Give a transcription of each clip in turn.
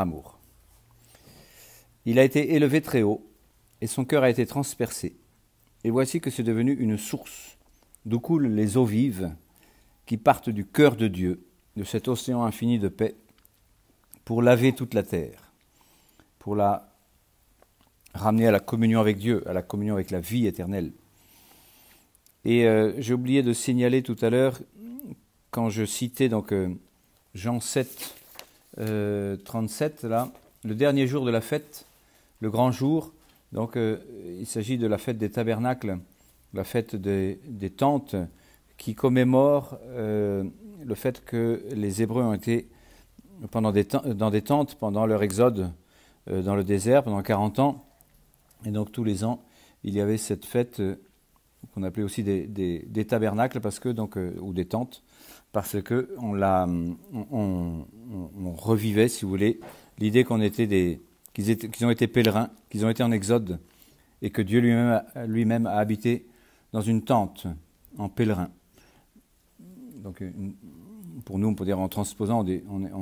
amour. Il a été élevé très haut, et son cœur a été transpercé. Et voici que c'est devenu une source d'où coulent les eaux vives qui partent du cœur de Dieu, de cet océan infini de paix, pour laver toute la terre, pour la ramener à la communion avec Dieu, à la communion avec la vie éternelle. Et euh, j'ai oublié de signaler tout à l'heure, quand je citais donc euh, Jean 7, 37, euh, là, le dernier jour de la fête, le grand jour. Donc, euh, il s'agit de la fête des tabernacles, la fête des, tentes, qui commémore euh, le fait que les Hébreux ont été pendant des dans des tentes pendant leur exode dans le désert pendant 40 ans. Et donc, tous les ans, il y avait cette fête qu'on appelait aussi des, tabernacles parce que donc ou des tentes parce que on, revivait, si vous voulez, l'idée qu'on était des, qu'ils, étaient, qu'ils ont été pèlerins, qu'ils ont été en exode, et que Dieu lui-même a, habité dans une tente en pèlerin. Donc, pour nous, on peut dire en transposant, on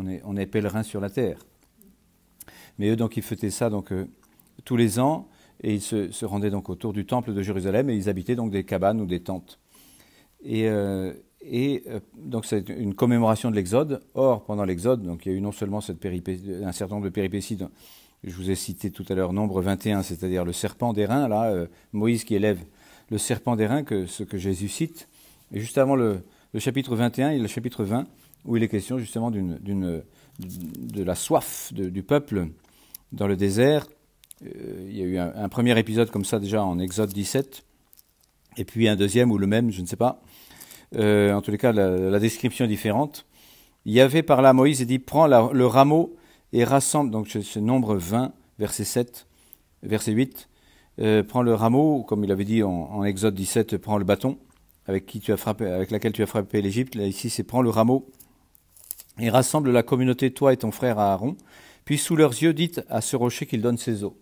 est, on est, pèlerin sur la terre. Mais eux, donc, ils fêtaient ça donc, euh, tous les ans, et ils se, rendaient donc autour du temple de Jérusalem, et ils habitaient donc des cabanes ou des tentes. Et, euh, et euh, donc c'est une commémoration de l'Exode. Or, pendant l'Exode, donc il y a eu non seulement cette un certain nombre de péripéties, je vous ai cité tout à l'heure nombre 21, c'est-à-dire le serpent d'airain, là, euh, Moïse qui élève le serpent d'airain, que, ce que Jésus cite, et juste avant le, chapitre 21 et le chapitre 20, où il est question justement de la soif du peuple dans le désert. Euh, il y a eu un premier épisode comme ça déjà en Exode 17, et puis un deuxième ou le même, je ne sais pas. Euh, en tous les cas la, description est différente. avait par là Moïse et dit Prends le rameau et rassemble, donc ce nombre 20, verset 7, verset 8, euh, prends le rameau, comme il avait dit en, en, Exode 17, prends le bâton avec, qui tu as frappé, avec laquelle tu as frappé l'Égypte. Là, ici, c'est prends le rameau et rassemble la communauté, toi et ton frère Aaron. Puis sous leurs yeux, dites à ce rocher qu'il donne ses eaux.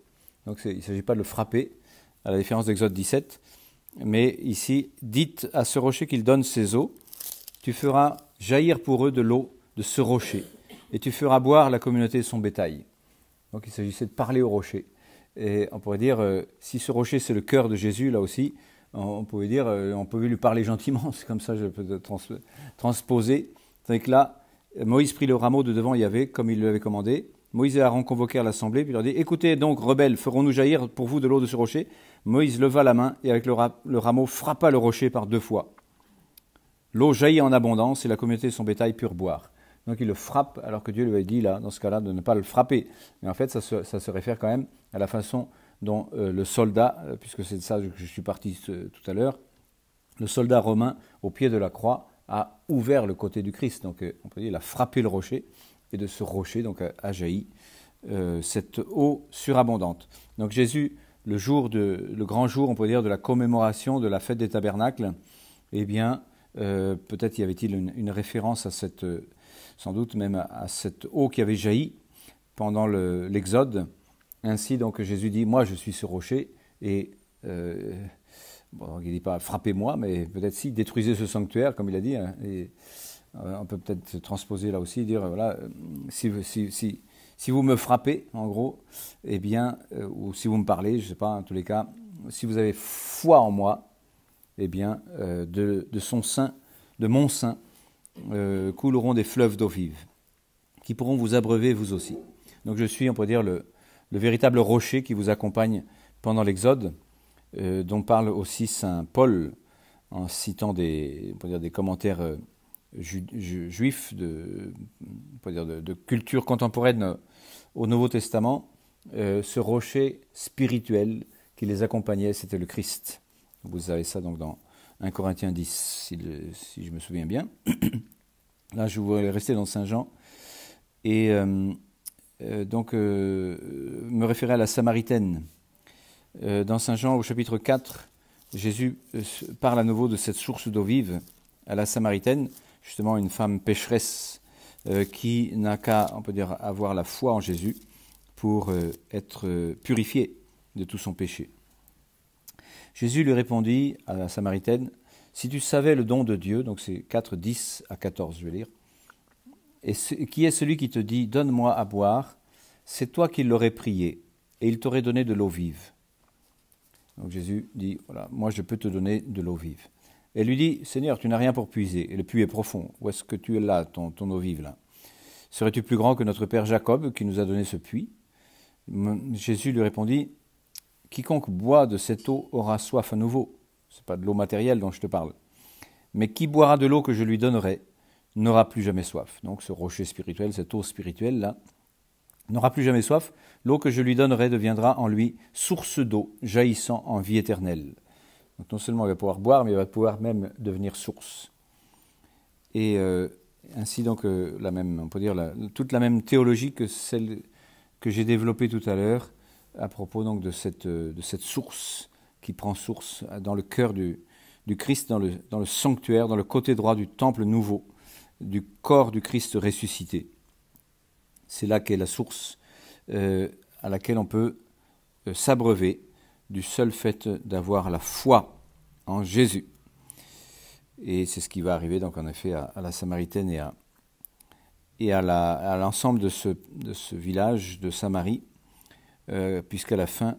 Donc il ne s'agit pas de le frapper, à la différence d'Exode 17 mais ici, dites à ce rocher qu'il donne ses eaux, tu feras jaillir pour eux de l'eau de ce rocher, et tu feras boire la communauté de son bétail. Donc il s'agissait de parler au rocher. Et on pourrait dire, euh, si ce rocher c'est le cœur de Jésus, là aussi, on, pourrait pouvait dire, euh, on pouvait lui parler gentiment, c'est comme ça je peux transposer. C'est là, Moïse prit le rameau de devant Il y avait, comme il lui avait commandé. Moïse et Aaron convoquèrent l'assemblée, puis leur dit, écoutez donc, rebelles, ferons-nous jaillir pour vous de l'eau de ce rocher Moïse leva la main et avec le, rameau frappa le rocher par deux fois. L'eau jaillit en abondance et la communauté de son bétail pure boire. Donc il le frappe alors que Dieu lui avait dit, là, dans ce cas-là, de ne pas le frapper. Mais en fait, ça se, ça réfère quand même à la façon dont euh, le soldat, euh, puisque c'est de ça que je suis parti tout à l'heure, le soldat romain au pied de la croix a ouvert le côté du Christ. Donc euh, on peut dire, il a frappé le rocher et de ce rocher donc, a jailli cette eau surabondante. Donc Jésus le jour de, le grand jour, on peut dire, de la commémoration de la fête des tabernacles, eh bien, euh, peut-être y avait-il une, référence à cette, euh, sans doute même à cette eau qui avait jailli pendant l'Exode. Ainsi, donc, Jésus dit Moi, je suis ce rocher, et. Euh, bon, il ne dit pas frappez-moi, mais peut-être si, détruisez ce sanctuaire, comme il a dit. Hein, et, on peut peut-être transposer là aussi, dire voilà, si, si, si, si vous me frappez, en gros, eh bien, euh, ou si vous me parlez, je ne sais pas, en tous les cas, si vous avez foi en moi, eh bien, euh, de, son sein, de mon sein, euh, couleront des fleuves d'eau vive, qui pourront vous abreuver vous aussi. Donc je suis, on peut dire, le, véritable rocher qui vous accompagne pendant l'Exode, dont parle aussi Saint Paul en citant des, des commentaires juifs de, dire de, culture contemporaine au Nouveau Testament, euh, ce rocher spirituel qui les accompagnait, c'était le Christ. Vous avez ça donc dans 1 Corinthiens 10, si, je me souviens bien. Là, je voulais rester dans Saint Jean. Et euh, euh, donc, me référer à la Samaritaine. dans Saint Jean, au chapitre 4, Jésus parle à nouveau de cette source d'eau vive à la Samaritaine justement une femme pécheresse euh, qui n'a qu'à, on peut dire, avoir la foi en Jésus pour euh, être euh, purifiée de tout son péché. Jésus lui répondit à la Samaritaine, Si tu savais le don de Dieu, donc c'est 4, 10 à 14, je vais lire, et qui est celui qui te dit, Donne-moi à boire, c'est toi qui l'aurais prié, et il t'aurait donné de l'eau vive. Donc Jésus dit, Voilà, moi je peux te donner de l'eau vive. Elle lui dit Seigneur, tu n'as rien pour puiser, et le puits est profond. Où est-ce que tu es là, ton, eau vive là Serais-tu plus grand que notre père Jacob qui nous a donné ce puits Jésus lui répondit Quiconque boit de cette eau aura soif à nouveau. Ce n'est pas de l'eau matérielle dont je te parle. Mais qui boira de l'eau que je lui donnerai n'aura plus jamais soif. Donc ce rocher spirituel, cette eau spirituelle là, n'aura plus jamais soif. L'eau que je lui donnerai deviendra en lui source d'eau jaillissant en vie éternelle. Donc non seulement il va pouvoir boire, mais il va pouvoir même devenir source. Et euh, ainsi donc, euh, la même, on peut dire toute la même théologie que celle que j'ai développée tout à l'heure à propos donc de cette, euh, source qui prend source dans le cœur du, Christ, dans le, sanctuaire, dans le côté droit du temple nouveau, du corps du Christ ressuscité. C'est là qu'est la source à laquelle on peut s'abreuver du seul fait d'avoir la foi en Jésus. Et c'est ce qui va arriver donc en effet à, la Samaritaine et à, et à l'ensemble de ce, de ce, village de Samarie, euh, puisqu'à la fin,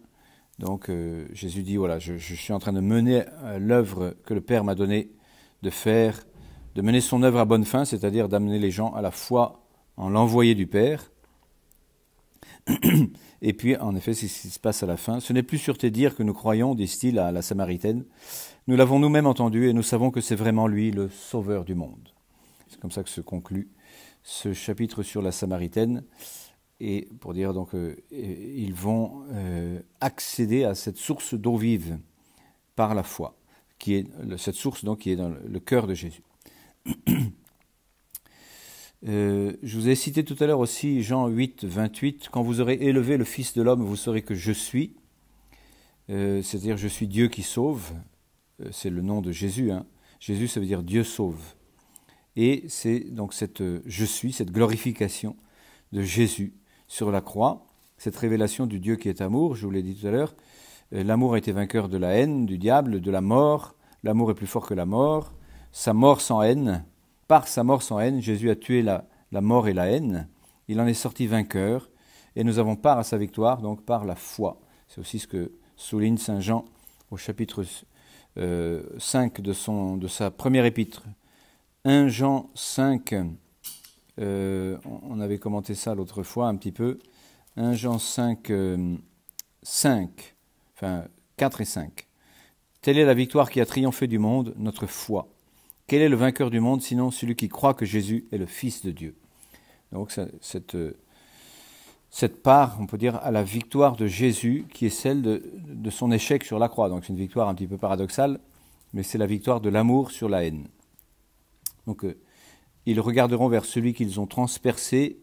donc euh, Jésus dit, voilà, je, je, suis en train de mener euh, l'œuvre que le Père m'a donnée de faire, de mener son œuvre à bonne fin, c'est-à-dire d'amener les gens à la foi en l'envoyé du Père, et puis, en effet, c'est ce qui se passe à la fin. Ce n'est plus sur dire que nous croyons, disent-ils à la Samaritaine. Nous l'avons nous-mêmes entendu et nous savons que c'est vraiment lui le sauveur du monde. C'est comme ça que se conclut ce chapitre sur la Samaritaine. Et pour dire donc, euh, ils vont euh, accéder à cette source d'eau vive par la foi, qui est cette source donc qui est dans le cœur de Jésus. Euh, je vous ai cité tout à l'heure aussi Jean 8, 28, quand vous aurez élevé le Fils de l'homme, vous saurez que je suis, euh, c'est-à-dire je suis Dieu qui sauve, euh, c'est le nom de Jésus, hein. Jésus ça veut dire Dieu sauve. Et c'est donc cette je suis, cette glorification de Jésus sur la croix, cette révélation du Dieu qui est amour, je vous l'ai dit tout à l'heure, l'amour a été vainqueur de la haine, du diable, de la mort, l'amour est plus fort que la mort, sa mort sans haine, par sa mort sans haine, Jésus a tué la, la mort et la haine. Il en est sorti vainqueur et nous avons part à sa victoire, donc par la foi. C'est aussi ce que souligne Saint Jean au chapitre 5 euh, de, son, de sa première épître. 1 Jean 5, euh, on avait commenté ça l'autre fois un petit peu. 1 Jean 5, 5, euh, enfin 4 et 5. Telle est la victoire qui a triomphé du monde, notre foi. Quel est le vainqueur du monde sinon celui qui croit que Jésus est le Fils de Dieu Donc cette, euh, cette part, on peut dire, à la victoire de Jésus qui est celle de, son échec sur la croix. Donc c'est une victoire un petit peu paradoxale, mais c'est la victoire de l'amour sur la haine. Donc euh, ils regarderont vers celui qu'ils ont transpercé.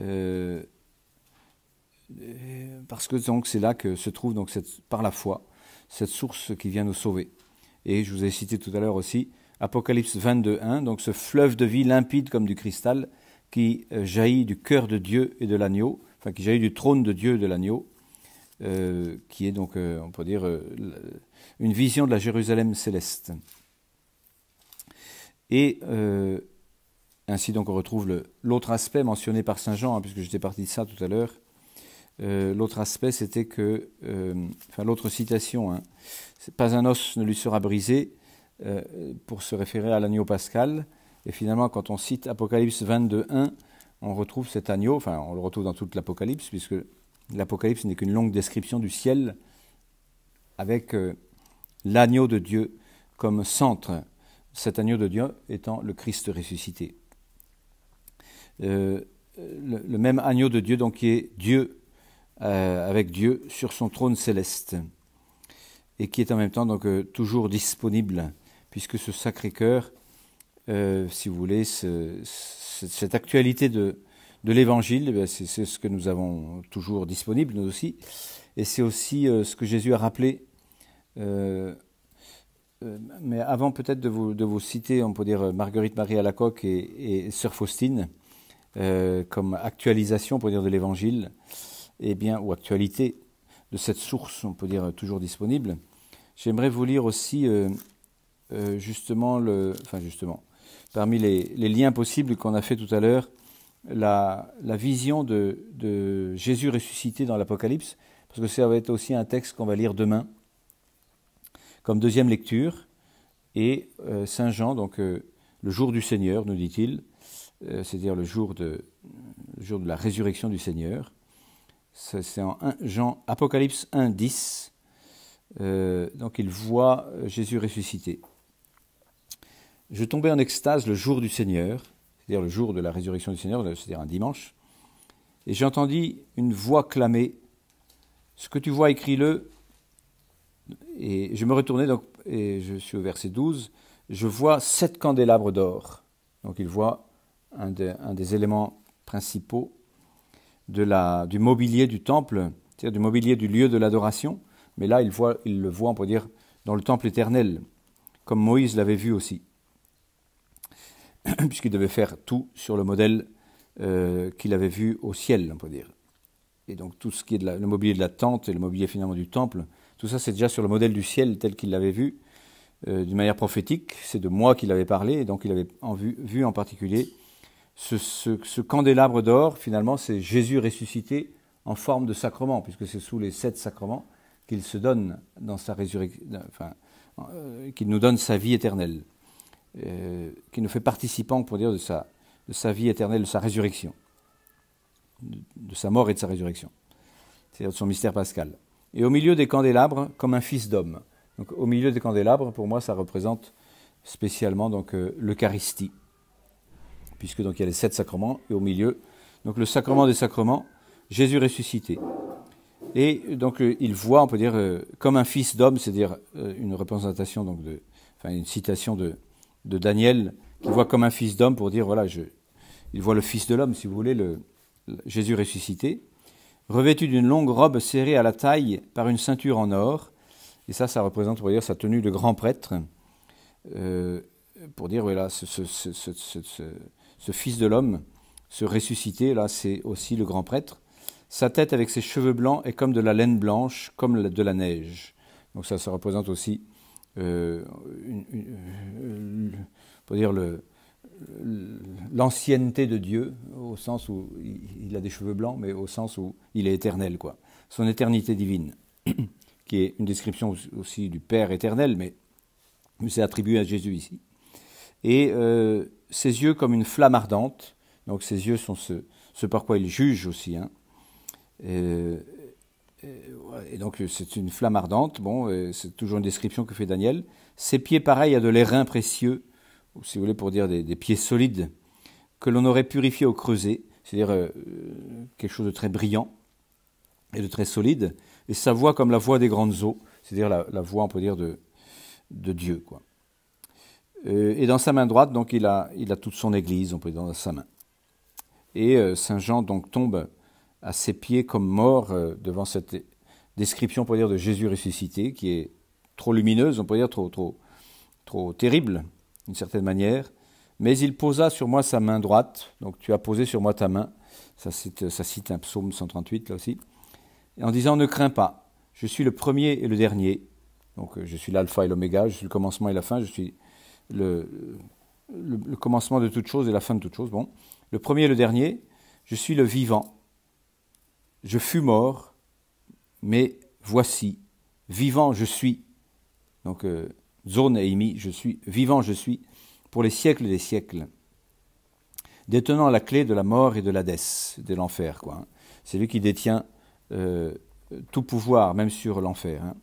Euh, parce que donc c'est là que se trouve donc cette, par la foi cette source qui vient nous sauver. Et je vous ai cité tout à l'heure aussi Apocalypse 22.1, donc ce fleuve de vie limpide comme du cristal qui euh, jaillit du cœur de Dieu et de l'agneau, enfin qui jaillit du trône de Dieu et de l'agneau, euh, qui est donc, euh, on peut dire, une vision de la Jérusalem céleste. Et ainsi donc on retrouve l'autre aspect mentionné par Saint Jean, hein, puisque j'étais parti de ça tout à l'heure, euh, l'autre aspect, c'était que, euh, enfin l'autre citation, hein, pas un os ne lui sera brisé, euh, pour se référer à l'agneau pascal. Et finalement, quand on cite Apocalypse 22, 1, on retrouve cet agneau, enfin on le retrouve dans toute l'Apocalypse, puisque l'Apocalypse n'est qu'une longue description du ciel avec l'agneau de Dieu comme centre, cet agneau de Dieu étant le Christ ressuscité. Le, le, même agneau de Dieu, donc qui est Dieu euh, avec Dieu sur son trône céleste, et qui est en même temps donc euh, toujours disponible, puisque ce Sacré-Cœur, euh, si vous voulez, cette actualité de, de l'Évangile, eh c'est ce que nous avons toujours disponible, nous aussi, et c'est aussi ce que Jésus a rappelé. mais avant peut-être de vous, de vous citer, on peut dire Marguerite Marie Alacoque et, et Sœur Faustine, comme actualisation, pour dire, de l'Évangile. Eh bien, ou actualité de cette source, on peut dire toujours disponible, j'aimerais vous lire aussi euh, euh, justement, le, enfin justement, parmi les, liens possibles qu'on a fait tout à l'heure, la, vision de, Jésus ressuscité dans l'Apocalypse, parce que ça va être aussi un texte qu'on va lire demain, comme deuxième lecture. Et euh, Saint Jean, donc le jour du Seigneur, nous dit-il, c'est-à-dire le, le, jour de la résurrection du Seigneur, c'est en Jean, Apocalypse 1, 10. Euh, donc il voit euh, Jésus ressuscité. Je tombais en extase le jour du Seigneur, c'est-à-dire le jour de la résurrection du Seigneur, c'est-à-dire un dimanche, et j'entendis une voix clamer Ce que tu vois, écris-le. Et je me retournais, donc, et je suis au verset 12 Je vois sept candélabres d'or. Donc il voit un des éléments principaux la, du mobilier du temple, c'est-à-dire du mobilier du lieu de l'adoration, mais là, il, voit, il le voit, on peut dire, dans le temple éternel, comme Moïse l'avait vu aussi, puisqu'il devait faire tout sur le modèle euh, qu'il avait vu au ciel, on peut dire. Et donc tout ce qui est le mobilier de la tente et le mobilier finalement du temple, tout ça c'est déjà sur le modèle du ciel tel qu'il l'avait vu, euh, d'une manière prophétique, c'est de moi qu'il avait parlé, et donc il avait en vu, vu en particulier ce, candélabre d'or, finalement, c'est Jésus ressuscité en forme de sacrement, puisque c'est sous les sept sacrements qu'il se donne dans sa résurrection, euh, qu'il nous donne sa vie éternelle, euh, qu'il nous fait participant, pour dire, de sa, vie éternelle, de sa résurrection, de, sa mort et de sa résurrection, c'est-à-dire de son mystère pascal. Et au milieu des candélabres, comme un fils d'homme. Donc, au milieu des candélabres, pour moi, ça représente spécialement donc euh, l'Eucharistie puisque donc il y a les sept sacrements, et au milieu, donc le sacrement des sacrements, Jésus ressuscité. Et donc euh, il voit, on peut dire, euh, comme un fils d'homme, c'est-à-dire euh, une représentation, donc de, enfin une citation de, de Daniel, qui voit comme un fils d'homme pour dire, voilà, je, il voit le fils de l'homme, si vous voulez, le, Jésus ressuscité, revêtu d'une longue robe serrée à la taille par une ceinture en or, et ça, ça représente, on peut dire, sa tenue de grand prêtre, pour dire, voilà, ce, ce Fils de l'homme, ce ressuscité, là c'est aussi le grand prêtre. Sa tête avec ses cheveux blancs est comme de la laine blanche, comme de la neige. Donc ça, ça représente aussi euh, euh, pour dire l'ancienneté de Dieu, au sens où il a des cheveux blancs, mais au sens où il est éternel, quoi. Son éternité divine, qui est une description aussi du Père éternel, mais c'est attribué à Jésus ici. Et euh, ses yeux comme une flamme ardente. Donc ses yeux sont ce, ce par quoi il juge aussi. Hein. Et, donc c'est une flamme ardente. Bon, c'est toujours une description que fait Daniel. Ses pieds pareils à de l'airain précieux, ou si vous voulez pour dire des, pieds solides, que l'on aurait purifié au creuset, c'est-à-dire euh, quelque chose de très brillant et de très solide. Et sa voix comme la voix des grandes eaux, c'est-à-dire la, voix, on peut dire, de, de Dieu. Quoi. Euh, et dans sa main droite, donc, il a, il a toute son église, on peut dire, dans sa main. Et euh, Saint Jean donc tombe à ses pieds comme mort euh, devant cette description, on peut dire, de Jésus ressuscité, qui est trop lumineuse, on peut dire, trop, trop, trop terrible, d'une certaine manière. Mais il posa sur moi sa main droite, donc tu as posé sur moi ta main, ça cite, ça cite un psaume 138 là aussi, en disant Ne crains pas, je suis le premier et le dernier, donc je suis l'alpha et l'oméga, je suis le commencement et la fin, je suis le, commencement de toute chose et la fin de toute chose. Bon, le premier et le dernier, je suis le vivant. Je fus mort, mais voici, vivant je suis. Donc, euh, zone Imi, je suis, vivant je suis, pour les siècles des siècles, détenant la clé de la mort et de l'Hadès, de l'enfer. Quoi, hein. C'est lui qui détient euh, tout pouvoir, même sur l'enfer. Hein.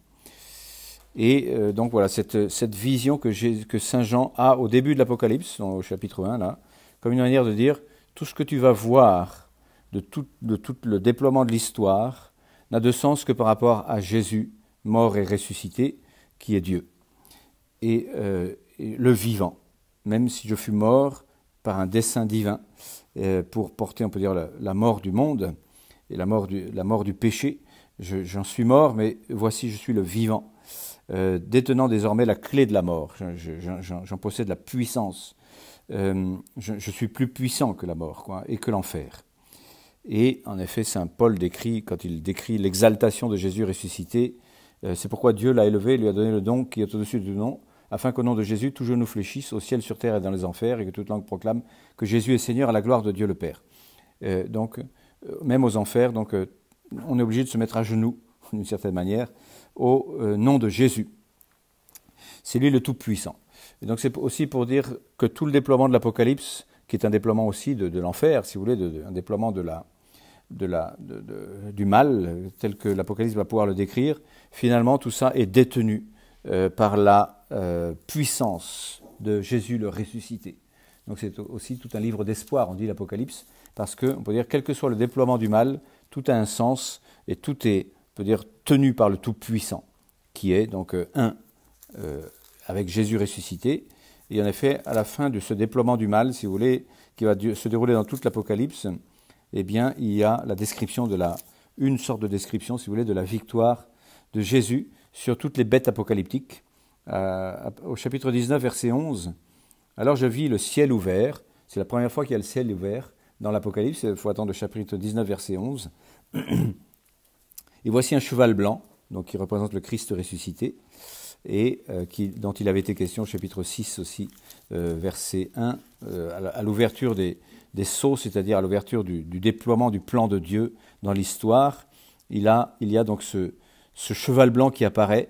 Et euh, donc voilà, cette, vision que, Saint Jean a au début de l'Apocalypse, au chapitre 1, là, comme une manière de dire, tout ce que tu vas voir de tout, de tout le déploiement de l'histoire n'a de sens que par rapport à Jésus, mort et ressuscité, qui est Dieu, et, euh, le vivant, même si je fus mort par un dessein divin, euh, pour porter, on peut dire, la, mort du monde et la mort du, la mort du péché, j'en suis mort, mais voici, je suis le vivant euh, détenant désormais la clé de la mort. J'en possède la puissance. Euh, je, suis plus puissant que la mort et que l'enfer. Et en effet, Saint Paul décrit, quand il décrit l'exaltation de Jésus ressuscité, euh, c'est pourquoi Dieu l'a élevé et lui a donné le don qui est au-dessus du nom, afin qu'au nom de Jésus, tout genou fléchisse au ciel, sur terre et dans les enfers, et que toute langue proclame que Jésus est Seigneur à la gloire de Dieu le Père. donc, même aux enfers, donc, on est obligé de se mettre à genoux, d'une certaine manière, au euh, nom de Jésus. C'est lui le Tout-Puissant. donc c'est aussi pour dire que tout le déploiement de l'Apocalypse, qui est un déploiement aussi de, l'enfer, si vous voulez, de, un déploiement du mal, tel que l'Apocalypse va pouvoir le décrire, finalement tout ça est détenu euh, par la euh, puissance de Jésus le ressuscité. Donc c'est aussi tout un livre d'espoir, on dit l'Apocalypse, parce on peut dire, quel que soit le déploiement du mal, tout a un sens et tout est peut dire tenu par le Tout-Puissant, qui est donc euh, un euh, avec Jésus ressuscité. Et en effet, à la fin de ce déploiement du mal, si vous voulez, qui va se dérouler dans toute l'Apocalypse, eh bien, il y a la description de la, une sorte de description, si vous voulez, de la victoire de Jésus sur toutes les bêtes apocalyptiques. Euh, au chapitre 19, verset 11, alors je vis le ciel ouvert. C'est la première fois qu'il y a le ciel ouvert dans l'Apocalypse. Il faut attendre le chapitre 19, verset 11. Et voici un cheval blanc, donc qui représente le Christ ressuscité, et euh, dont il avait été question chapitre 6 aussi, euh, verset 1, euh, à l'ouverture des, des sceaux, c'est-à-dire à, l'ouverture du, déploiement du plan de Dieu dans l'histoire. Il, a, il y a donc ce, cheval blanc qui apparaît,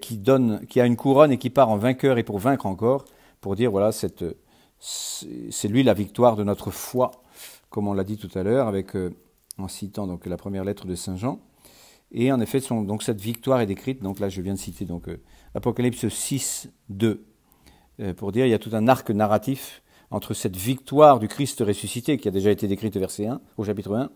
qui, donne, qui a une couronne et qui part en vainqueur et pour vaincre encore, pour dire, voilà, c'est lui la victoire de notre foi, comme on l'a dit tout à l'heure, avec en citant donc la première lettre de Saint Jean. Et en effet, donc cette victoire est décrite, donc là je viens de citer donc, euh, Apocalypse 6, 2, euh, pour dire il y a tout un arc narratif entre cette victoire du Christ ressuscité, qui a déjà été décrite au, verset 1, au chapitre 1,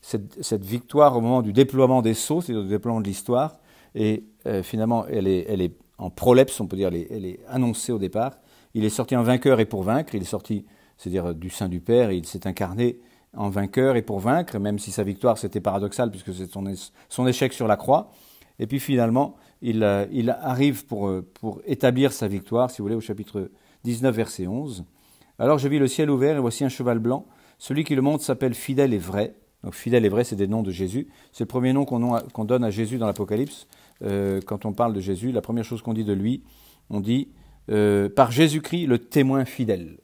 cette, victoire au moment du déploiement des sceaux, c'est-à-dire du déploiement de l'histoire, et euh, finalement elle est, elle est en prolepse, on peut dire, elle est, annoncée au départ. Il est sorti en vainqueur et pour vaincre, il est sorti, c'est-à-dire du sein du Père, il s'est incarné en vainqueur et pour vaincre, même si sa victoire c'était paradoxal puisque c'est son, son, échec sur la croix. Et puis finalement, il, euh, arrive pour, euh, pour établir sa victoire, si vous voulez, au chapitre 19, verset 11. Alors je vis le ciel ouvert et voici un cheval blanc. Celui qui le monte s'appelle fidèle et vrai. Donc fidèle et vrai, c'est des noms de Jésus. C'est le premier nom qu'on donne à Jésus dans l'Apocalypse. Euh, quand on parle de Jésus, la première chose qu'on dit de lui, on dit par Jésus-Christ le témoin fidèle.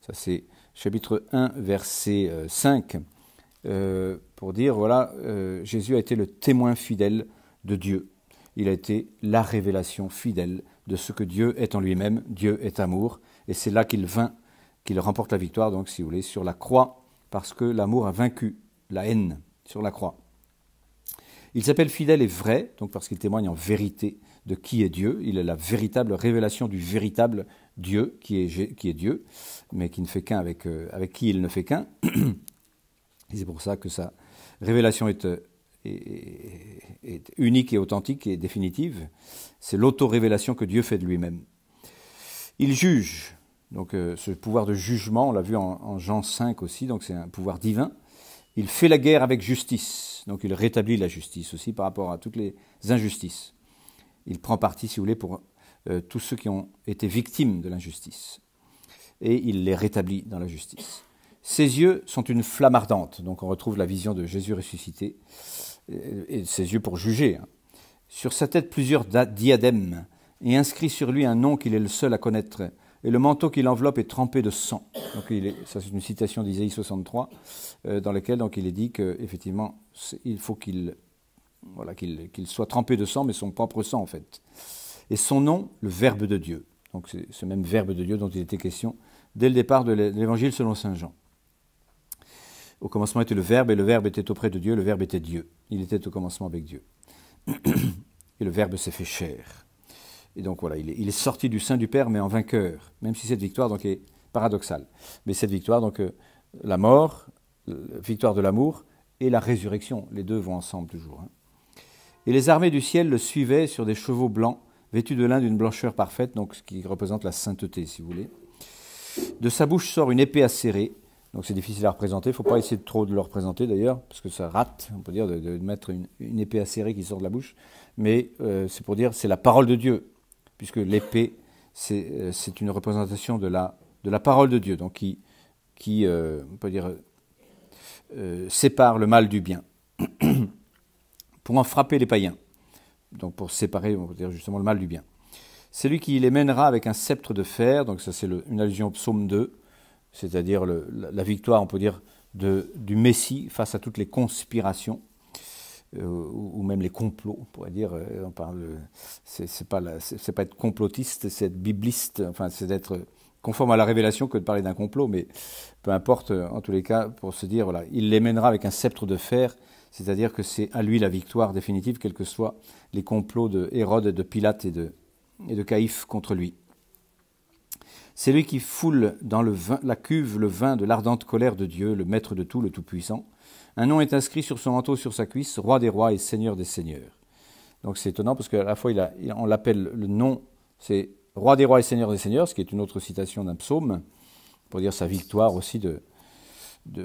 Ça c'est chapitre 1, verset 5, euh, euh, pour dire, voilà, euh, Jésus a été le témoin fidèle de Dieu. Il a été la révélation fidèle de ce que Dieu est en lui-même. Dieu est amour. Et c'est là qu'il vint, qu'il remporte la victoire, donc si vous voulez, sur la croix, parce que l'amour a vaincu la haine sur la croix. Il s'appelle fidèle et vrai, donc parce qu'il témoigne en vérité de qui est Dieu. Il est la véritable révélation du véritable Dieu, qui est, qui est Dieu, mais qui ne fait qu'un avec, euh, avec qui il ne fait qu'un. c'est pour ça que sa révélation euh, est, unique et authentique et définitive. C'est l'auto-révélation que Dieu fait de lui-même. Il juge. Donc euh, ce pouvoir de jugement, on l'a vu en, Jean 5 aussi, donc c'est un pouvoir divin. Il fait la guerre avec justice. Donc il rétablit la justice aussi par rapport à toutes les injustices. Il prend parti, si vous voulez, pour euh, tous ceux qui ont été victimes de l'injustice. Et il les rétablit dans la justice. Ses yeux sont une flamme ardente, donc on retrouve la vision de Jésus ressuscité, euh, et, ses yeux pour juger. Hein. Sur sa tête plusieurs diadèmes, et inscrit sur lui un nom qu'il est le seul à connaître, et le manteau qui l'enveloppe est trempé de sang. Donc ça c'est une citation d'Isaïe 63, euh, dans laquelle donc il est dit qu'effectivement, il faut qu'il voilà, qu'il soit trempé de sang, mais son propre sang en fait et son nom, le Verbe de Dieu. Donc c'est ce même Verbe de Dieu dont il était question dès le départ de l'Évangile selon Saint Jean. Au commencement était le Verbe, et le Verbe était auprès de Dieu, le Verbe était Dieu. Il était au commencement avec Dieu. Et le Verbe s'est fait chair. Et donc voilà, il est, sorti du sein du Père, mais en vainqueur, même si cette victoire donc, est paradoxale. Mais cette victoire, donc euh, la mort, la victoire de l'amour et la résurrection, les deux vont ensemble toujours. Hein. Et les armées du ciel le suivaient sur des chevaux blancs vêtu de lin d'une blancheur parfaite, donc ce qui représente la sainteté, si vous voulez. De sa bouche sort une épée acérée, donc c'est difficile à représenter, il ne faut pas essayer de trop de le représenter d'ailleurs, parce que ça rate, on peut dire, de, mettre une, épée acérée qui sort de la bouche, mais euh, c'est pour dire c'est la parole de Dieu, puisque l'épée, euh, c'est une représentation de la, de la parole de Dieu, donc qui, qui euh, on peut dire, sépare le mal du bien, pour en frapper les païens donc pour séparer on peut dire justement le mal du bien. C'est lui qui les mènera avec un sceptre de fer, donc ça c'est une allusion au psaume 2, c'est-à-dire la, victoire, on peut dire, du Messie face à toutes les conspirations. Euh, ou même les complots, on pourrait dire. Euh, on parle, c'est pas, pas être complotiste, c'est être bibliste. Enfin, c'est d'être conforme à la révélation que de parler d'un complot, mais peu importe. En tous les cas, pour se dire, voilà, il les mènera avec un sceptre de fer c'est-à-dire que c'est à lui la victoire définitive, quels que soient les complots de Hérode, de Pilate et de, et de Caïphe contre lui. C'est lui qui foule dans le vin, la cuve le vin de l'ardente colère de Dieu, le maître de tout, le Tout-Puissant. Un nom est inscrit sur son manteau, sur sa cuisse, roi des rois et seigneur des seigneurs. Donc c'est étonnant parce qu'à la fois on l'appelle le nom, c'est roi des rois et seigneur des seigneurs, ce qui est une autre citation d'un psaume, pour dire sa victoire aussi de, de,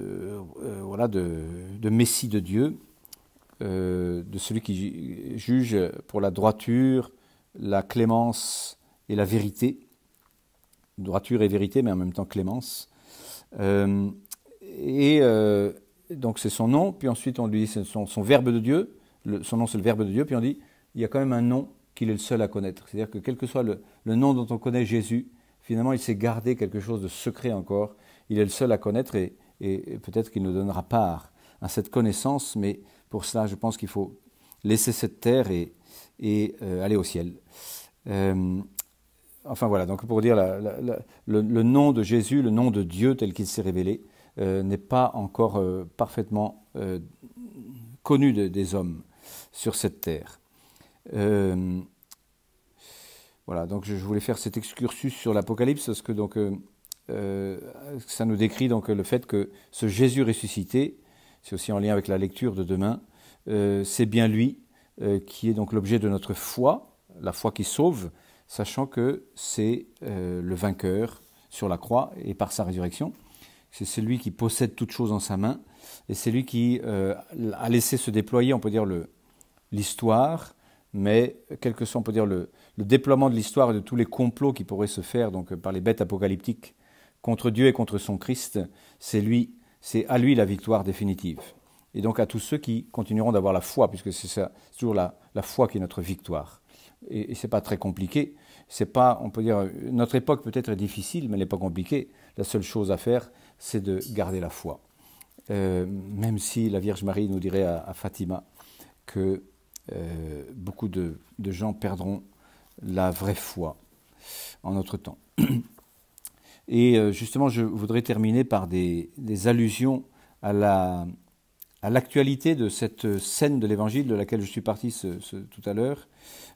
euh, voilà, de, Messie de Dieu, euh, de celui qui juge pour la droiture, la clémence et la vérité. Droiture et vérité, mais en même temps clémence. Euh, et donc c'est son nom, puis ensuite on lui dit son, son, verbe de Dieu, son nom c'est le verbe de Dieu, puis on dit il y a quand même un nom qu'il est le seul à connaître. C'est-à-dire que quel que soit le, le, nom dont on connaît Jésus, finalement il s'est gardé quelque chose de secret encore, il est le seul à connaître et, et peut-être qu'il nous donnera part à cette connaissance, mais pour cela, je pense qu'il faut laisser cette terre et, et euh, aller au ciel. Euh, enfin voilà, donc pour dire, le, nom de Jésus, le nom de Dieu tel qu'il s'est révélé, euh, n'est pas encore parfaitement connu des hommes sur cette terre. voilà, donc je voulais faire cet excursus sur l'Apocalypse, parce que donc euh, ça nous décrit donc le fait que ce Jésus ressuscité, c'est aussi en lien avec la lecture de demain, euh, c'est bien lui euh, qui est donc l'objet de notre foi, la foi qui sauve, sachant que c'est le vainqueur sur la croix et par sa résurrection. C'est celui qui possède toute chose en sa main et c'est lui qui a laissé se déployer, on peut dire, l'histoire, mais quel que soit, on peut dire, le, le déploiement de l'histoire et de tous les complots qui pourraient se faire donc, par les bêtes apocalyptiques contre Dieu et contre son Christ, c'est lui, c'est à lui la victoire définitive. Et donc à tous ceux qui continueront d'avoir la foi, puisque c'est toujours la, la, foi qui est notre victoire. Et, ce n'est pas très compliqué. C'est pas, on peut dire, notre époque peut-être est difficile, mais elle n'est pas compliquée. La seule chose à faire, c'est de garder la foi. Euh, même si la Vierge Marie nous dirait à, Fatima que euh, beaucoup de, de gens perdront la vraie foi en notre temps. Et euh, justement, je voudrais terminer par des, allusions à la à l'actualité de cette scène de l'Évangile de laquelle je suis parti tout à l'heure,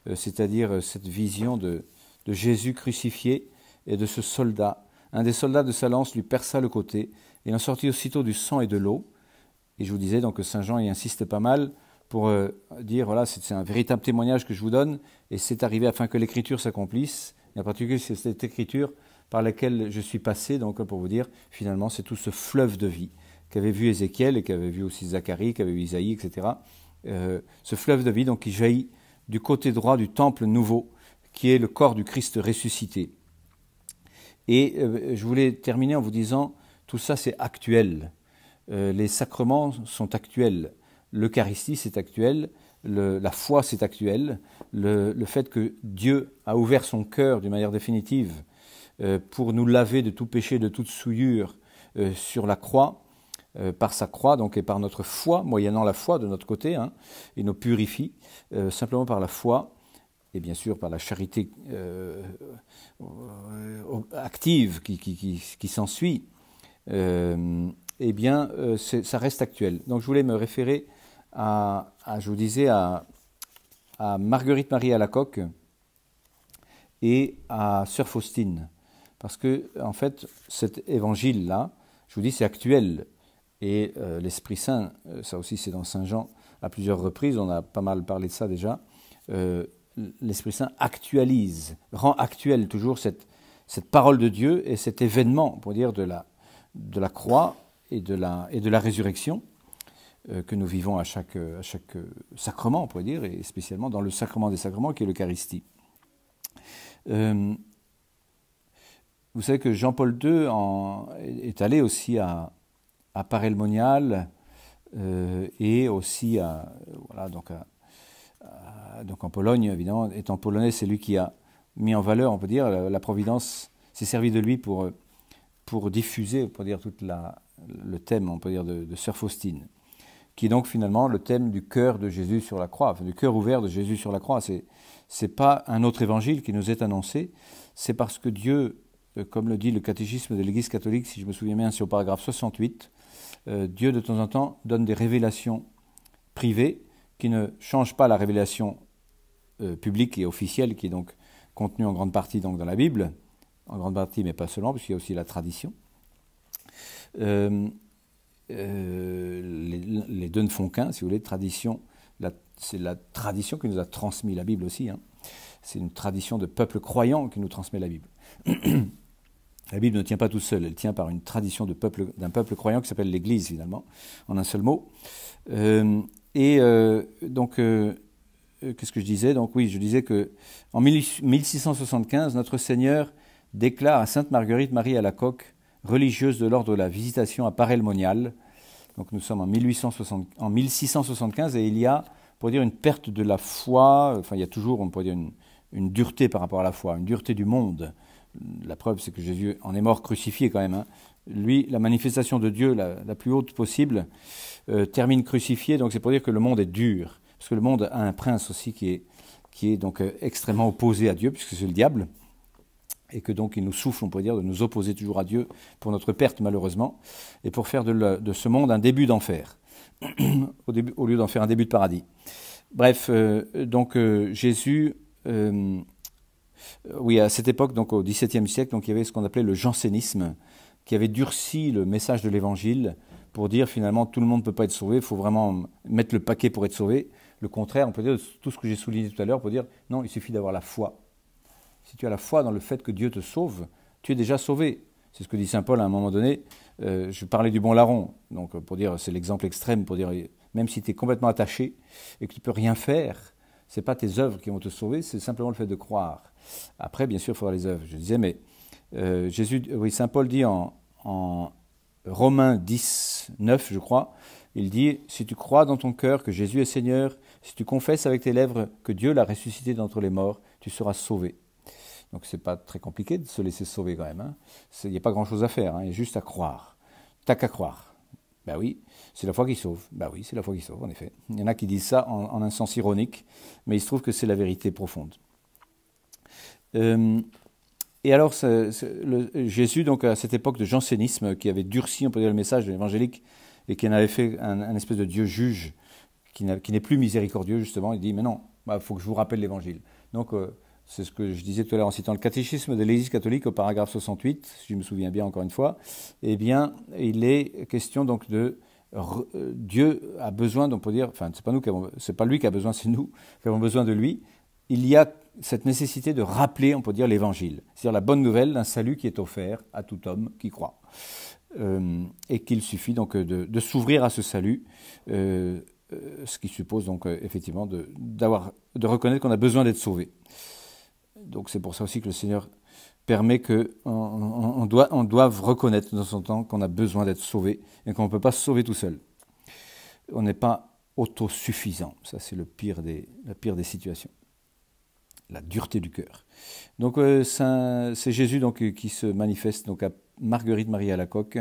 euh, c'est-à-dire euh, cette vision de, de, Jésus crucifié et de ce soldat. Un des soldats de sa lance lui perça le côté, et en sortit aussitôt du sang et de l'eau. Et je vous disais donc que Saint Jean y insiste pas mal pour dire, voilà, c'est un véritable témoignage que je vous donne, et c'est arrivé afin que l'Écriture s'accomplisse, et en particulier cette Écriture par laquelle je suis passé, donc pour vous dire, finalement, c'est tout ce fleuve de vie qu'avait vu Ézéchiel et qu'avait vu aussi Zacharie, qu'avait vu Isaïe, etc. Euh, ce fleuve de vie donc, qui jaillit du côté droit du temple nouveau, qui est le corps du Christ ressuscité. Et euh, je voulais terminer en vous disant, tout ça c'est actuel. Euh, les sacrements sont actuels. L'Eucharistie c'est actuel. la foi c'est actuel. Le, le, fait que Dieu a ouvert son cœur d'une manière définitive euh, pour nous laver de tout péché, de toute souillure euh, sur la croix, euh, par sa croix donc et par notre foi, moyennant la foi de notre côté, hein, et nous purifie simplement par la foi et bien sûr par la charité active qui, s'ensuit, eh bien, ça reste actuel. Donc, je voulais me référer à, je vous disais, à, à Marguerite Marie Alacoque et à Sœur Faustine. Parce que, en fait, cet évangile-là, je vous dis, c'est actuel. Et euh, l'Esprit Saint, euh, ça aussi c'est dans Saint Jean à plusieurs reprises, on a pas mal parlé de ça déjà, euh, l'Esprit Saint actualise, rend actuel toujours cette, parole de Dieu et cet événement, pour dire, de la, de la croix et de la, et de la résurrection que nous vivons à chaque, à chaque sacrement, on pourrait dire, et spécialement dans le sacrement des sacrements qui est l'Eucharistie. Vous savez que Jean-Paul II en, est allé aussi à, à paray monial euh, et aussi à, voilà, donc, donc en Pologne, évidemment. Étant polonais, c'est lui qui a mis en valeur, on peut dire, la, Providence s'est servie de lui pour, pour diffuser, peut dire, tout le thème, on peut dire, de, de Sœur Faustine qui est donc finalement le thème du cœur de Jésus sur la croix, du cœur ouvert de Jésus sur la croix. Ce n'est pas un autre évangile qui nous est annoncé, c'est parce que Dieu euh, comme le dit le catéchisme de l'Église catholique, si je me souviens bien, c'est au paragraphe 68, euh, Dieu de temps en temps donne des révélations privées qui ne changent pas la révélation euh, publique et officielle qui est donc contenue en grande partie donc, dans la Bible, en grande partie mais pas seulement, puisqu'il y a aussi la tradition. les, deux ne font qu'un, si vous voulez, tradition, c'est la tradition qui nous a transmis la Bible aussi. Hein. C'est une tradition de peuple croyant qui nous transmet la Bible. La Bible ne tient pas tout seul, elle tient par une tradition d'un peuple, croyant qui s'appelle l'Église, finalement, en un seul mot. Euh, et euh, donc, euh, qu'est-ce que je disais Donc, oui, je disais que en 1675, notre Seigneur déclare à Sainte Marguerite Marie à la Coque, religieuse de l'ordre de la Visitation à paray monial Donc, nous sommes en, en 1675 et il y a, pour dire, une perte de la foi, enfin, il y a toujours, on pourrait dire, une dureté par rapport à la foi, une dureté du monde la preuve, c'est que Jésus en est mort crucifié quand même. Hein. Lui, la manifestation de Dieu la, plus haute possible euh, termine crucifié. Donc c'est pour dire que le monde est dur, parce que le monde a un prince aussi qui est, qui est donc euh, extrêmement opposé à Dieu, puisque c'est le diable, et que donc il nous souffle, on pourrait dire, de nous opposer toujours à Dieu pour notre perte malheureusement, et pour faire de, ce monde un début d'enfer, au, lieu d'en faire un début de paradis. Bref, euh, donc Jésus euh, oui, à cette époque, donc au XVIIe siècle, donc, il y avait ce qu'on appelait le jansénisme, qui avait durci le message de l'Évangile pour dire finalement tout le monde ne peut pas être sauvé, il faut vraiment mettre le paquet pour être sauvé. Le contraire, on peut dire tout ce que j'ai souligné tout à l'heure pour dire non, il suffit d'avoir la foi. Si tu as la foi dans le fait que Dieu te sauve, tu es déjà sauvé. C'est ce que dit Saint Paul à un moment donné. Euh, je parlais du bon larron, donc pour dire c'est l'exemple extrême, pour dire même si tu es complètement attaché et que tu peux rien faire, ce n'est pas tes œuvres qui vont te sauver, c'est simplement le fait de croire. Après, bien sûr, il faudra les œuvres. Je disais, mais euh, Jésus, euh, oui, Saint Paul dit en, Romains 10, 9, je crois, il dit, si tu crois dans ton cœur que Jésus est Seigneur, si tu confesses avec tes lèvres que Dieu l'a ressuscité d'entre les morts, tu seras sauvé. Donc ce n'est pas très compliqué de se laisser sauver quand même. Hein. Il n'y a pas grand-chose à faire, hein. il y a juste à croire. T'as qu'à croire. Ben oui, c'est la foi qui sauve. Ben oui, c'est la foi qui sauve, en effet. Il y en a qui disent ça en, un sens ironique, mais il se trouve que c'est la vérité profonde. Euh, et alors, Jésus, donc à cette époque de jansénisme, qui avait durci, on peut dire, le message de l'évangélique, et qui en avait fait un, espèce de Dieu juge, qui n'est plus miséricordieux, justement, il dit, mais non, il bah, faut que je vous rappelle l'évangile. Donc, euh, c'est ce que je disais tout à l'heure en citant le catéchisme de l'Église catholique au paragraphe 68, si je me souviens bien encore une fois. Eh bien, il est question donc de euh, Dieu a besoin, on peut dire, enfin, c'est pas nous c'est pas lui qui a besoin, c'est nous qui avons besoin de lui. Il y a cette nécessité de rappeler, on peut dire, l'évangile, c'est-à-dire la bonne nouvelle d'un salut qui est offert à tout homme qui croit, euh, et qu'il suffit donc de, s'ouvrir à ce salut. Euh, ce qui suppose donc effectivement de reconnaître qu'on a besoin d'être sauvé. Donc c'est pour ça aussi que le Seigneur permet qu'on on, doit, on doive reconnaître dans son temps qu'on a besoin d'être sauvé et qu'on ne peut pas se sauver tout seul. On n'est pas autosuffisant. Ça, c'est le pire des, la pire des situations. La dureté du cœur. Donc, euh, c'est Jésus donc, euh, qui se manifeste donc, à Marguerite Marie à la Coque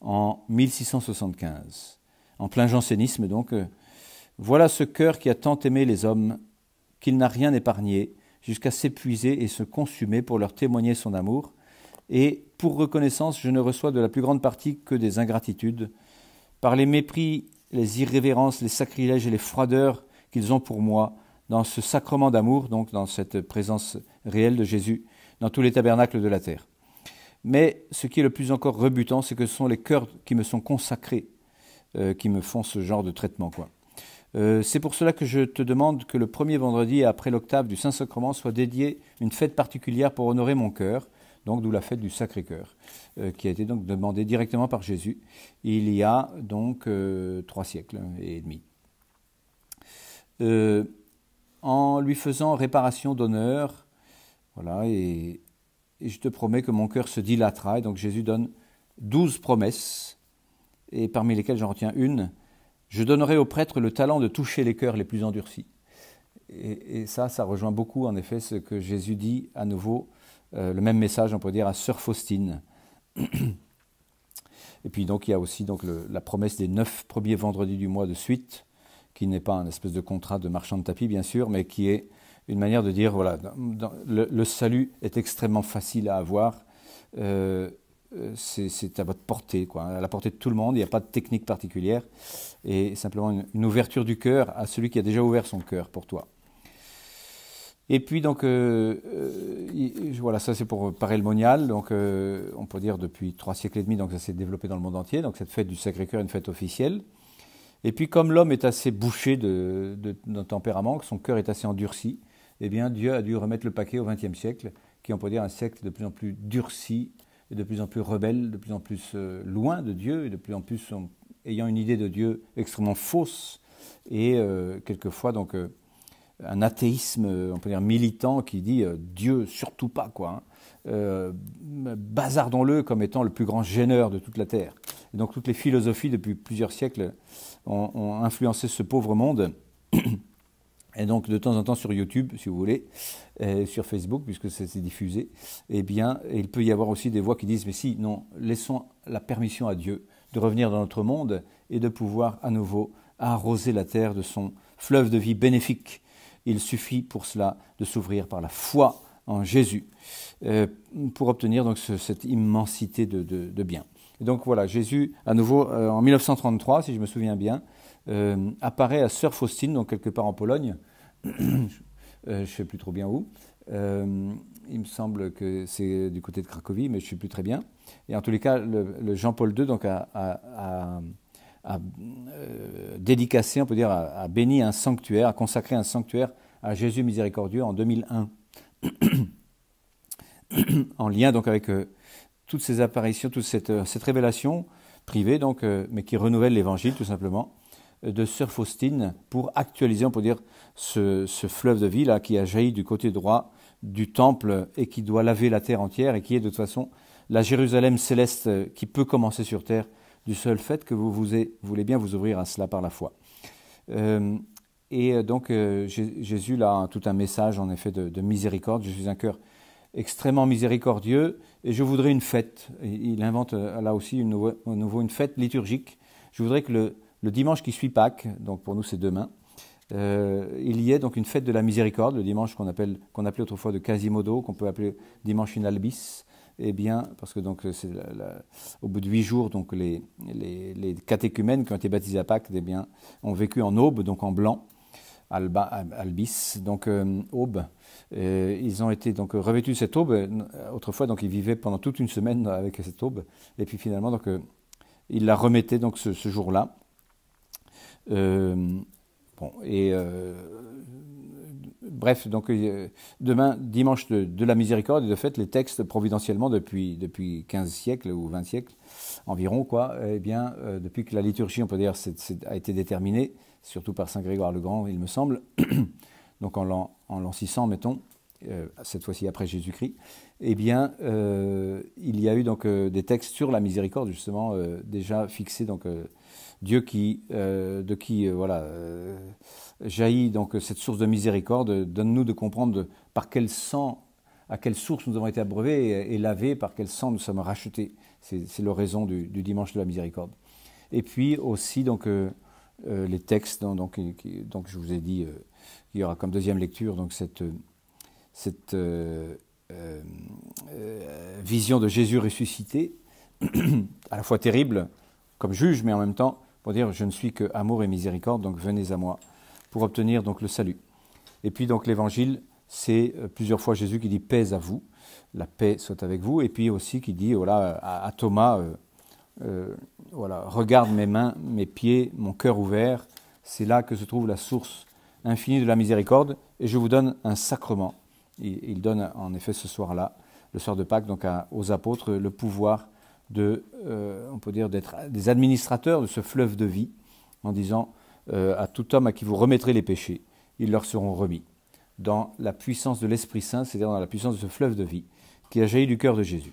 en 1675, en plein jansénisme. Donc, euh, voilà ce cœur qui a tant aimé les hommes qu'il n'a rien épargné jusqu'à s'épuiser et se consumer pour leur témoigner son amour. Et pour reconnaissance, je ne reçois de la plus grande partie que des ingratitudes. Par les mépris, les irrévérences, les sacrilèges et les froideurs qu'ils ont pour moi, dans ce sacrement d'amour, donc dans cette présence réelle de Jésus, dans tous les tabernacles de la terre. Mais ce qui est le plus encore rebutant, c'est que ce sont les cœurs qui me sont consacrés euh, qui me font ce genre de traitement. Quoi. Euh, c'est pour cela que je te demande que le premier vendredi après l'octave du Saint-Sacrement soit dédié une fête particulière pour honorer mon cœur, donc d'où la fête du Sacré-Cœur, euh, qui a été donc demandée directement par Jésus il y a donc euh, trois siècles et demi. en lui faisant réparation d'honneur, voilà, et, je te promets que mon cœur se dilatera, et donc Jésus donne douze promesses, et parmi lesquelles j'en retiens une, je donnerai aux prêtres le talent de toucher les cœurs les plus endurcis. Et, ça, ça rejoint beaucoup, en effet, ce que Jésus dit à nouveau, euh, le même message, on peut dire, à Sœur Faustine. et puis, donc, il y a aussi donc, la promesse des neuf premiers vendredis du mois de suite, qui n'est pas un espèce de contrat de marchand de tapis, bien sûr, mais qui est une manière de dire, voilà, le, salut est extrêmement facile à avoir. Euh, euh, c'est à votre portée, quoi, hein, à la portée de tout le monde. Il n'y a pas de technique particulière. Et simplement une, ouverture du cœur à celui qui a déjà ouvert son cœur pour toi. Et puis, donc, euh, euh, voilà, ça c'est pour le Monial. Donc, on peut dire depuis trois siècles et demi, donc ça s'est développé dans le monde entier. Donc, cette fête du Sacré-Cœur est une fête officielle. Et puis, comme l'homme est assez bouché de, tempérament, que son cœur est assez endurci, eh bien, Dieu a dû remettre le paquet au XXe siècle, qui, on peut dire, un siècle de plus en plus durci est de plus en plus rebelle, de plus en plus euh, loin de Dieu, et de plus en plus ayant une idée de Dieu extrêmement fausse, et euh, quelquefois donc euh, un athéisme, on peut dire militant, qui dit Dieu surtout pas quoi. Hein. bazardons-le comme étant le plus grand gêneur de toute la terre. Et donc toutes les philosophies depuis plusieurs siècles ont influencé ce pauvre monde. et donc de temps en temps sur YouTube, si vous voulez, euh, sur Facebook, puisque c'est diffusé, eh bien, il peut y avoir aussi des voix qui disent, mais si, non, laissons la permission à Dieu de revenir dans notre monde et de pouvoir à nouveau arroser la terre de son fleuve de vie bénéfique. Il suffit pour cela de s'ouvrir par la foi en Jésus euh, pour obtenir donc cette immensité de, bien. Et donc voilà, Jésus, à nouveau, euh, en 1933, si je me souviens bien, euh, apparaît à Sœur Faustine, donc quelque part en Pologne, je ne euh, sais plus trop bien où. Euh, il me semble que c'est du côté de Cracovie, mais je ne sais plus très bien. Et en tous les cas, Jean-Paul II donc, a, dédicacé, on peut dire, a, béni un sanctuaire, a consacré un sanctuaire à Jésus miséricordieux en 2001, en lien donc avec toutes ces apparitions, toute cette, cette révélation privée, donc, mais qui renouvelle l'Évangile tout simplement de Sœur Faustine pour actualiser, on peut dire, ce, fleuve de vie là hein, qui a jailli du côté droit du temple et qui doit laver la terre entière et qui est de toute façon la Jérusalem céleste qui peut commencer sur terre du seul fait que vous, voulez bien vous ouvrir à cela par la foi. Euh, et donc euh, Jésus a tout un message en effet de, miséricorde. Je suis un cœur extrêmement miséricordieux et je voudrais une fête. Il invente euh, là aussi une nouveau une fête liturgique. Je voudrais que le, le dimanche qui suit Pâques, donc pour nous c'est demain, euh, il y a donc une fête de la miséricorde, le dimanche qu'on appelle, qu'on appelait autrefois de Quasimodo, qu'on peut appeler dimanche une albis. Eh bien, parce que donc c'est au bout de huit jours, donc les, les, catéchumènes qui ont été baptisés à Pâques, eh bien, ont vécu en aube, donc en blanc, alba, albis, donc euh, aube. Euh, ils ont été donc revêtus de cette aube. Autrefois, donc ils vivaient pendant toute une semaine avec cette aube, et puis finalement, donc ils la remettaient donc ce jour-là euh, bon, et euh, bref, donc euh, demain, dimanche de, la miséricorde, et de fait, les textes providentiellement depuis, depuis 15 siècles ou 20 siècles environ, quoi, eh bien, depuis que la liturgie, on peut dire, a été déterminée, surtout par saint Grégoire le Grand, il me semble, donc en l'an 600, mettons, cette fois-ci après Jésus-Christ, eh bien, il y a eu donc des textes sur la miséricorde, justement, déjà fixés, donc Dieu qui, euh, de qui euh, voilà, euh, jaillit donc cette source de miséricorde, donne-nous de comprendre par quel sang, à quelle source nous avons été abreuvés et, lavés, par quel sang nous sommes rachetés. C'est l'oraison du, du dimanche de la miséricorde. Et puis aussi donc les textes, donc, donc, je vous ai dit qu'il y aura comme deuxième lecture donc cette, cette vision de Jésus ressuscité, à la fois terrible comme juge, mais en même temps pour dire je ne suis que amour et miséricorde, donc venez à moi pour obtenir donc le salut. Et puis donc l'évangile, c'est euh, plusieurs fois Jésus qui dit paix à vous, la paix soit avec vous, et puis aussi qui dit voilà oh à, Thomas euh, euh, voilà regarde mes mains, mes pieds, mon cœur ouvert, c'est là que se trouve la source infinie de la miséricorde, et je vous donne un sacrement. Il, donne en effet ce soir-là, le soir de Pâques, donc aux apôtres le pouvoir euh, on peut dire, d'être des administrateurs de ce fleuve de vie, en disant euh, à tout homme à qui vous remettrez les péchés, ils leur seront remis, dans la puissance de l'Esprit Saint, c'est-à-dire dans la puissance de ce fleuve de vie qui a jailli du cœur de Jésus.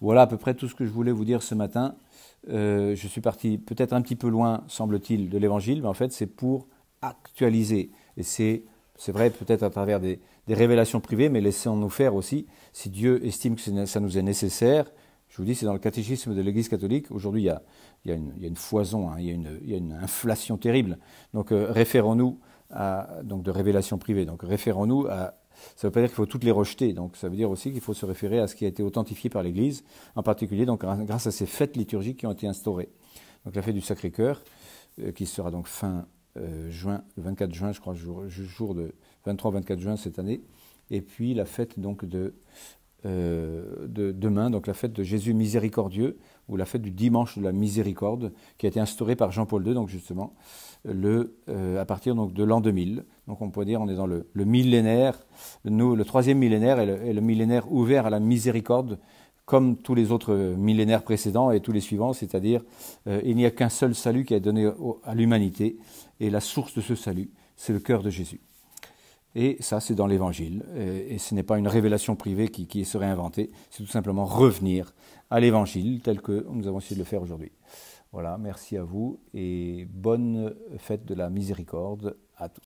Voilà à peu près tout ce que je voulais vous dire ce matin. Euh, je suis parti peut-être un petit peu loin, semble-t-il, de l'évangile, mais en fait c'est pour actualiser. Et c'est, vrai peut-être à travers des, des révélations privées, mais laissons-nous faire aussi, si Dieu estime que ça nous est nécessaire, je vous dis, c'est dans le catéchisme de l'Église catholique. Aujourd'hui, il, y a, une, foison, hein, il, y a une, inflation terrible. Donc, euh, référons-nous à. Donc, de révélation privée. Donc, référons-nous à. Ça ne veut pas dire qu'il faut toutes les rejeter. Donc, ça veut dire aussi qu'il faut se référer à ce qui a été authentifié par l'Église, en particulier donc, grâce à ces fêtes liturgiques qui ont été instaurées. Donc, la fête du Sacré-Cœur, euh, qui sera donc fin euh, juin, le 24 juin, je crois, jour, jour de 23-24 juin cette année. Et puis, la fête donc de euh, de demain, donc la fête de Jésus miséricordieux, ou la fête du dimanche de la miséricorde, qui a été instaurée par Jean-Paul II, donc justement, euh, à partir donc, de l'an 2000. Donc on peut dire on est dans le, millénaire, le troisième millénaire est le, millénaire ouvert à la miséricorde, comme tous les autres millénaires précédents et tous les suivants, c'est-à-dire euh, il n'y a qu'un seul salut qui est donné à l'humanité, et la source de ce salut, c'est le cœur de Jésus. Et ça, c'est dans l'Évangile. Et, ce n'est pas une révélation privée qui, qui serait inventée, c'est tout simplement revenir à l'Évangile tel que nous avons essayé de le faire aujourd'hui. Voilà, merci à vous et bonne fête de la miséricorde à tous.